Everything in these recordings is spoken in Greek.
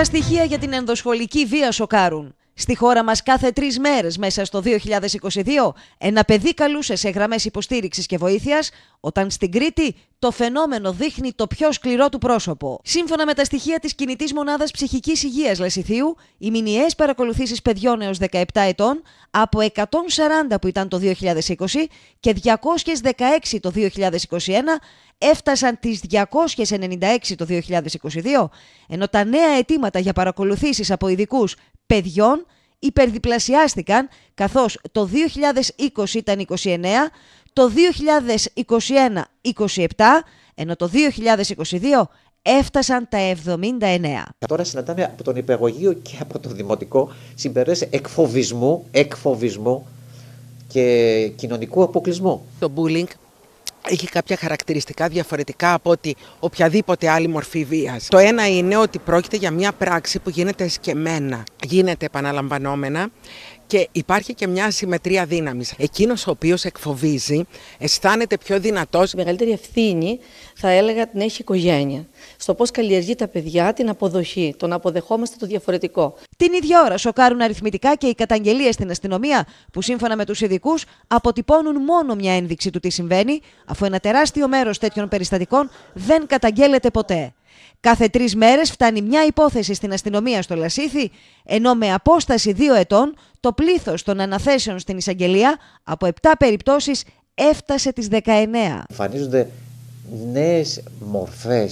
Τα στοιχεία για την ενδοσχολική βία σοκάρουν. Στη χώρα μας κάθε τρεις μέρες μέσα στο 2022 ένα παιδί καλούσε σε γραμμές υποστήριξης και βοήθειας, όταν στην Κρήτη το φαινόμενο δείχνει το πιο σκληρό του πρόσωπο. Σύμφωνα με τα στοιχεία της κινητής μονάδας ψυχικής υγείας Λεσιθίου, οι μηνιαίες παρακολουθήσεις παιδιών έως 17 ετών από 140 που ήταν το 2020 και 216 το 2021 έφτασαν τις 296 το 2022, ενώ τα νέα αιτήματα για παρακολουθήσεις από ειδικούς παιδιών υπερδιπλασιάστηκαν καθώς το 2020 ήταν 29, το 2021 27, ενώ το 2022 έφτασαν τα 79. Τώρα συναντάμε από τον υπεργογείο και από το δημοτικό συμπεριέσαι εκφοβισμού, εκφοβισμού και κοινωνικού αποκλεισμού έχει κάποια χαρακτηριστικά διαφορετικά από ότι οποιαδήποτε άλλη μορφή βίας. Το ένα είναι ότι πρόκειται για μια πράξη που γίνεται σκεμμένα, γίνεται επαναλαμβανόμενα και υπάρχει και μια συμμετρία δύναμης. Εκείνος ο οποίος εκφοβίζει αισθάνεται πιο δυνατός. Η μεγαλύτερη ευθύνη, θα έλεγα, την έχει η οικογένεια. Στο πώς καλλιεργεί τα παιδιά την αποδοχή, το να αποδεχόμαστε το διαφορετικό. Την ίδια ώρα σοκάρουν αριθμητικά και οι καταγγελίες στην αστυνομία, που σύμφωνα με τους ειδικούς αποτυπώνουν μόνο μια ένδειξη του τι συμβαίνει, αφού ένα τεράστιο μέρος τέτοιων περιστατικών δεν καταγγέλλεται ποτέ. Κάθε τρεις μέρες φτάνει μια υπόθεση στην αστυνομία στο Λασίθι, ενώ με απόσταση δύο ετών το πλήθος των αναθέσεων στην εισαγγελία από 7 περιπτώσεις έφτασε τις 19. Εμφανίζονται νέες μορφές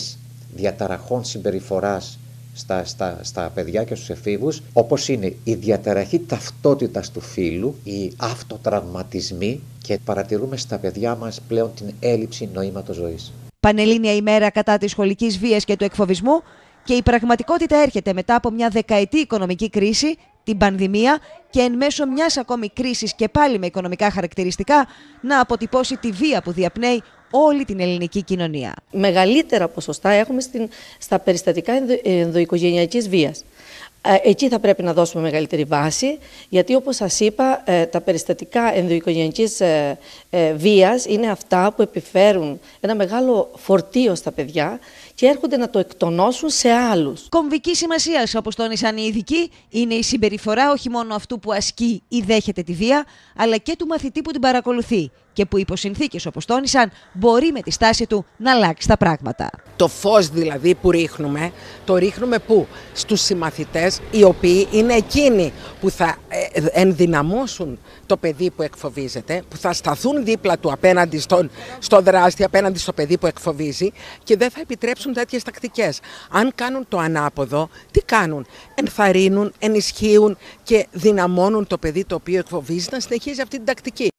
διαταραχών συμπεριφοράς στα, στα, στα παιδιά και στους εφήβους, όπως είναι η διαταραχή ταυτότητας του φύλου, η αυτοτραυματισμοί και παρατηρούμε στα παιδιά μας πλέον την έλλειψη νοήματος ζωής. Πανελλήνια ημέρα κατά της σχολικής βίας και του εκφοβισμού και η πραγματικότητα έρχεται μετά από μια δεκαετή οικονομική κρίση, την πανδημία και εν μέσω μιας ακόμη κρίσης και πάλι με οικονομικά χαρακτηριστικά να αποτυπώσει τη βία που διαπνέει όλη την ελληνική κοινωνία. Μεγαλύτερα ποσοστά έχουμε στην, στα περιστατικά ενδοοικογενειακής βίας. Ε, εκεί θα πρέπει να δώσουμε μεγαλύτερη βάση, γιατί όπως σας είπα, ε, τα περιστατικά ενδοοικογενειακής ε, βίας είναι αυτά που επιφέρουν ένα μεγάλο φορτίο στα παιδιά και έρχονται να το εκτονώσουν σε άλλους. Κομβική σημασία, όπως τόνισαν οι ειδικοί, είναι η συμπεριφορά όχι μόνο αυτού που ασκεί ή δέχεται τη βία, αλλά και του μαθητή που την παρακολουθεί και που υπό όπως τόνισαν, μπορεί με τη στάση του να αλλάξει τα πράγματα. Το φως δηλαδή που ρίχνουμε, το ρίχνουμε πού? Στους συμμαθητές οι οποίοι είναι εκείνοι που θα ε, ενδυναμώσουν το παιδί που εκφοβίζεται, που θα σταθούν δίπλα του απέναντι στον, στο δράστη, απέναντι στο παιδί που εκφοβίζει και δεν θα επιτρέψουν τέτοιες τακτικές. Αν κάνουν το ανάποδο, τι κάνουν? Ενθαρρύνουν, ενισχύουν και δυναμώνουν το παιδί το οποίο εκφοβίζει να συνεχίζει αυτή την τακτική.